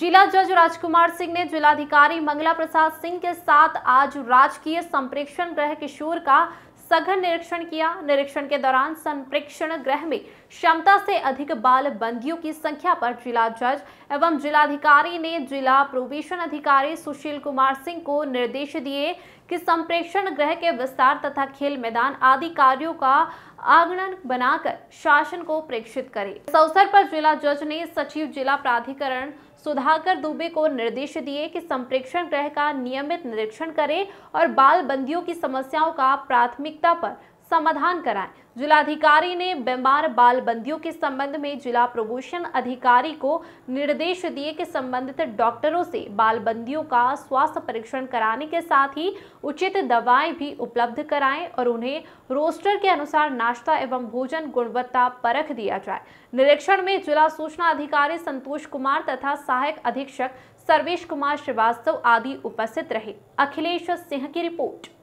जिला जज राजकुमार सिंह ने जिलाधिकारी मंगला प्रसाद सिंह के साथ आज राजकीय संप्रेक्षण ग्रह किशोर का सघन निरीक्षण किया निरीक्षण के दौरान संप्रेक्षण ग्रह में क्षमता से अधिक बाल बंदियों की संख्या पर जिला जज एवं जिलाधिकारी ने जिला प्रोबेशन अधिकारी सुशील कुमार सिंह को निर्देश दिए कि संप्रेक्षण ग्रह के विस्तार तथा खेल मैदान आदि कार्यों का आगणन बनाकर शासन को प्रेक्षित करे इस अवसर पर जिला जज ने सचिव जिला प्राधिकरण सुधाकर दुबे को निर्देश दिए कि संप्रेक्षण गृह का नियमित निरीक्षण करें और बाल बंदियों की समस्याओं का प्राथमिकता पर समाधान कराएं जिलाधिकारी ने बीमार बाल बंदियों के संबंध में जिला प्रोबोशन अधिकारी को निर्देश दिए कि संबंधित डॉक्टरों से बाल बंदियों का स्वास्थ्य परीक्षण कराने के साथ ही उचित दवाएं भी उपलब्ध कराएं और उन्हें रोस्टर के अनुसार नाश्ता एवं भोजन गुणवत्ता परख दिया जाए निरीक्षण में जिला सूचना अधिकारी संतोष कुमार तथा सहायक अधीक्षक सर्वेश कुमार श्रीवास्तव आदि उपस्थित रहे अखिलेश सिंह की रिपोर्ट